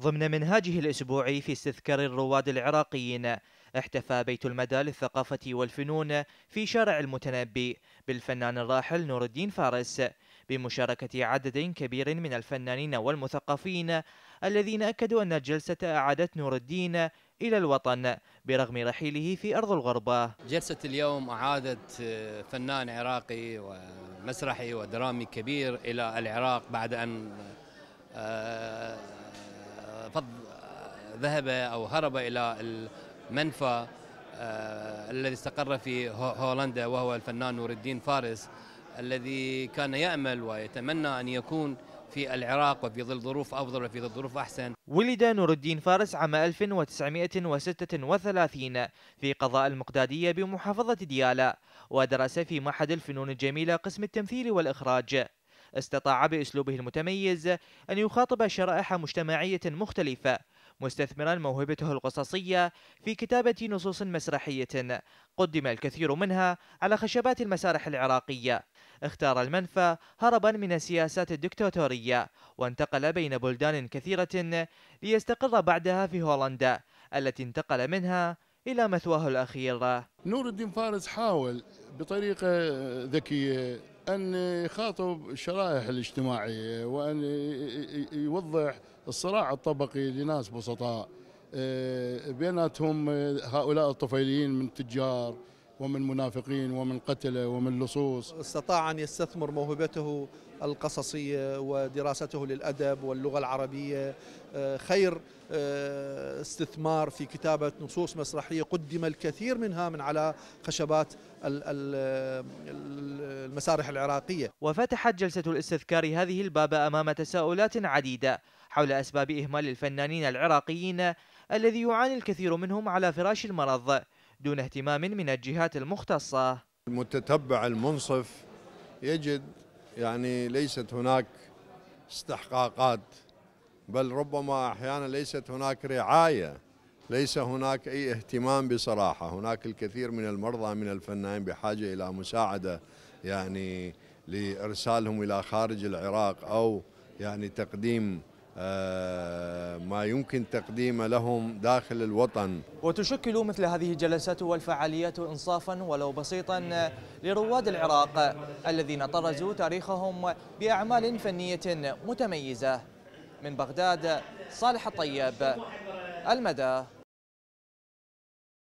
ضمن منهاجه الأسبوعي في استذكار الرواد العراقيين احتفى بيت المدى للثقافة والفنون في شارع المتنبي بالفنان الراحل نور الدين فارس بمشاركة عدد كبير من الفنانين والمثقفين الذين أكدوا أن الجلسة أعادت نور الدين إلى الوطن برغم رحيله في أرض الغربة جلسة اليوم أعادت آه، فنان عراقي ومسرحي ودرامي كبير إلى العراق بعد أن آه، ذهب أو هرب إلى المنفى آه، الذي استقر في هولندا وهو الفنان نور الدين فارس الذي كان يأمل ويتمنى أن يكون في العراق وفي ظل ظروف أفضل وفي ظل ظروف أحسن ولد نور الدين فارس عام 1936 في قضاء المقدادية بمحافظة ديالى ودرس في معهد الفنون الجميلة قسم التمثيل والإخراج استطاع بأسلوبه المتميز أن يخاطب شرائح مجتمعية مختلفة مستثمرا موهبته القصصية في كتابة نصوص مسرحية قدم الكثير منها على خشبات المسارح العراقية اختار المنفى هربا من السياسات الدكتاتورية وانتقل بين بلدان كثيرة ليستقر بعدها في هولندا التي انتقل منها إلى مثواه الأخير نور الدين فارس حاول بطريقة ذكية أن يخاطب الشرائح الاجتماعية وأن يوضح الصراع الطبقي لناس بسطاء آه، بيناتهم آه، هؤلاء الطفيليين من تجار ومن منافقين ومن قتله ومن لصوص استطاع أن يستثمر موهبته القصصية ودراسته للأدب واللغة العربية آه، خير آه، استثمار في كتابة نصوص مسرحية قدم الكثير منها من على خشبات المسارح العراقية وفتحت جلسة الاستذكار هذه الباب أمام تساؤلات عديدة حول أسباب إهمال الفنانين العراقيين الذي يعاني الكثير منهم على فراش المرض دون اهتمام من الجهات المختصة المتتبع المنصف يجد يعني ليست هناك استحقاقات بل ربما أحيانا ليست هناك رعاية ليس هناك أي اهتمام بصراحة هناك الكثير من المرضى من الفنانين بحاجة إلى مساعدة يعني لإرسالهم إلى خارج العراق أو يعني تقديم آه، ما يمكن تقديمه لهم داخل الوطن وتشكل مثل هذه الجلسات والفعاليات إنصافا ولو بسيطا لرواد العراق الذين طرزوا تاريخهم بأعمال فنية متميزة من بغداد صالح الطيب المدى